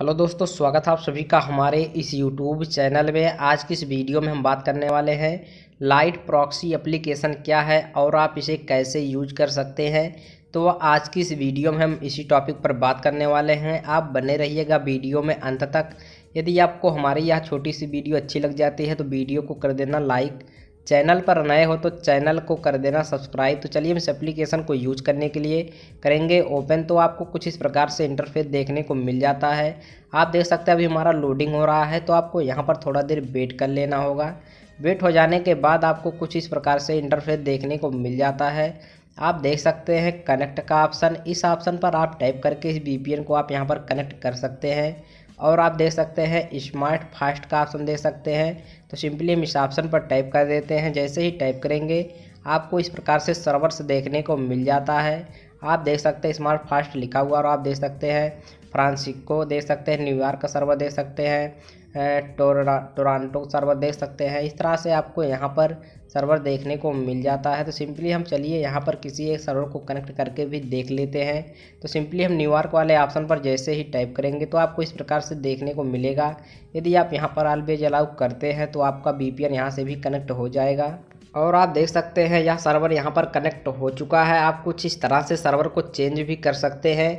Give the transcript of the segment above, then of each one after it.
hello दोस्तों स्वागत है आप सभी का हमारे इस यूट्यूब चैनल में आज की इस वीडियो में हम बात करने वाले हैं लाइट प्रॉक्सी एप्लीकेशन क्या है और आप इसे कैसे यूज कर सकते हैं तो आज की इस वीडियो में हम इसी टॉपिक पर बात करने वाले हैं आप बने रहिएगा वीडियो में अंत तक यदि आपको हमारी यह छोटी सी वीडियो अच्छी लग जाती है तो वीडियो को कर देना लाइक चैनल पर नए हो तो चैनल को कर देना सब्सक्राइब तो चलिए हम इस एप्लीकेशन को यूज करने के लिए करेंगे ओपन तो आपको कुछ इस प्रकार से इंटरफेस देखने को मिल जाता है आप देख सकते हैं अभी हमारा लोडिंग हो रहा है तो आपको यहाँ पर थोड़ा देर वेट कर लेना होगा वेट हो जाने के बाद आपको कुछ इस प्रकार से इंटरफेस देखने को मिल जाता है आप देख सकते हैं कनेक्ट का ऑप्शन इस ऑप्शन पर आप टाइप करके इस वी को आप यहाँ पर कनेक्ट कर सकते हैं और आप देख सकते हैं स्मार्ट फास्ट का ऑप्शन देख सकते हैं तो सिंपली हम इस ऑप्शन पर टाइप कर देते हैं जैसे ही टाइप करेंगे आपको इस प्रकार से सर्वर्स देखने को मिल जाता है आप देख सकते हैं स्मार्ट फास्ट लिखा हुआ और आप देख सकते हैं फ्रांसिको देख सकते हैं न्यूयॉर्क का सर्वर देख सकते हैं टोरा टोरंटो का सर्वर देख सकते हैं इस तरह से आपको यहाँ पर सर्वर देखने को मिल जाता है तो सिंपली हम चलिए यहाँ पर किसी एक सर्वर को कनेक्ट करके भी देख लेते हैं तो सिंपली हम न्यूयॉर्क वाले ऑप्शन पर जैसे ही टाइप करेंगे तो आपको इस प्रकार से देखने को मिलेगा यदि आप यहाँ पर आलवेज अलाउ करते हैं तो आपका बी पी यहाँ से भी कनेक्ट हो जाएगा और आप देख सकते हैं यह सर्वर यहाँ पर कनेक्ट हो चुका है आप कुछ इस तरह से सर्वर को चेंज भी कर सकते हैं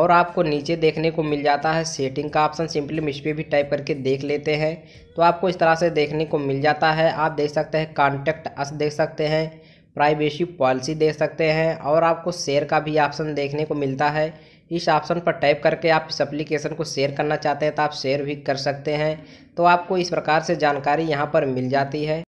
और आपको नीचे देखने को मिल जाता है सेटिंग का ऑप्शन सिंपली हम इस पर भी टाइप करके देख लेते हैं तो आपको इस तरह से देखने को मिल जाता है आप देख सकते हैं कॉन्टैक्ट अस देख सकते हैं प्राइवेसी पॉलिसी देख सकते हैं और आपको शेयर का भी ऑप्शन देखने को मिलता है इस ऑप्शन पर टाइप करके आप इस एप्लीकेशन को शेयर करना चाहते हैं तो आप शेयर भी कर सकते हैं तो आपको इस प्रकार से जानकारी यहाँ पर मिल जाती है